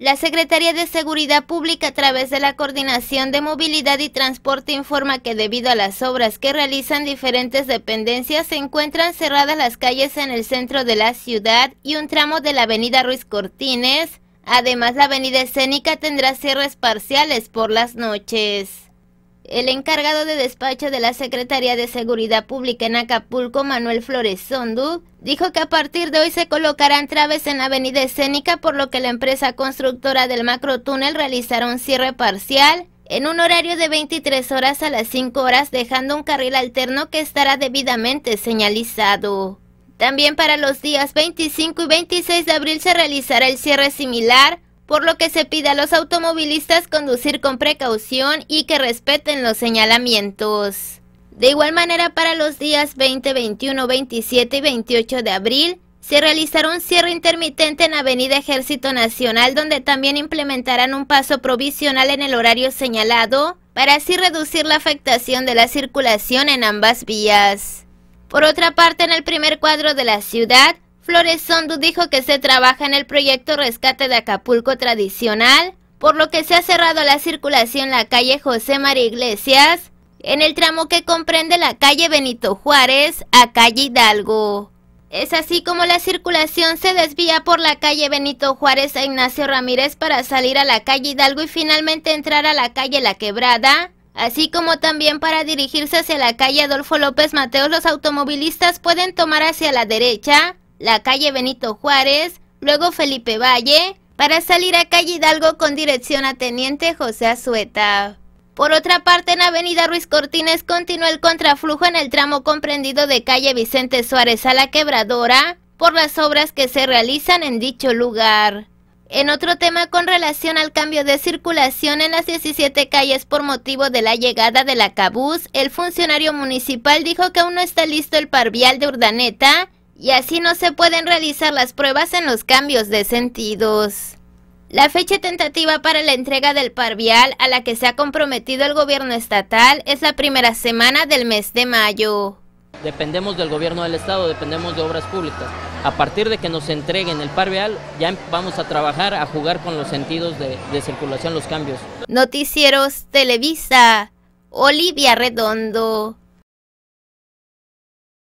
La Secretaría de Seguridad Pública a través de la Coordinación de Movilidad y Transporte informa que debido a las obras que realizan diferentes dependencias se encuentran cerradas las calles en el centro de la ciudad y un tramo de la avenida Ruiz Cortines. Además la avenida escénica tendrá cierres parciales por las noches. El encargado de despacho de la Secretaría de Seguridad Pública en Acapulco, Manuel Flores Sondu, dijo que a partir de hoy se colocarán traves en la avenida escénica, por lo que la empresa constructora del macrotúnel realizará un cierre parcial en un horario de 23 horas a las 5 horas, dejando un carril alterno que estará debidamente señalizado. También para los días 25 y 26 de abril se realizará el cierre similar por lo que se pide a los automovilistas conducir con precaución y que respeten los señalamientos. De igual manera, para los días 20, 21, 27 y 28 de abril, se realizará un cierre intermitente en Avenida Ejército Nacional, donde también implementarán un paso provisional en el horario señalado, para así reducir la afectación de la circulación en ambas vías. Por otra parte, en el primer cuadro de la ciudad, Flores Sondu dijo que se trabaja en el proyecto Rescate de Acapulco Tradicional, por lo que se ha cerrado la circulación la calle José María Iglesias, en el tramo que comprende la calle Benito Juárez a calle Hidalgo. Es así como la circulación se desvía por la calle Benito Juárez a Ignacio Ramírez para salir a la calle Hidalgo y finalmente entrar a la calle La Quebrada, así como también para dirigirse hacia la calle Adolfo López Mateos los automovilistas pueden tomar hacia la derecha la calle Benito Juárez, luego Felipe Valle, para salir a calle Hidalgo con dirección a Teniente José Azueta. Por otra parte, en Avenida Ruiz Cortines continúa el contraflujo en el tramo comprendido de calle Vicente Suárez a la Quebradora por las obras que se realizan en dicho lugar. En otro tema con relación al cambio de circulación en las 17 calles por motivo de la llegada de la Cabuz, el funcionario municipal dijo que aún no está listo el parvial de Urdaneta y así no se pueden realizar las pruebas en los cambios de sentidos. La fecha tentativa para la entrega del parvial a la que se ha comprometido el gobierno estatal es la primera semana del mes de mayo. Dependemos del gobierno del estado, dependemos de obras públicas. A partir de que nos entreguen el parvial, ya em, vamos a trabajar, a jugar con los sentidos de, de circulación, los cambios. Noticieros Televisa, Olivia Redondo.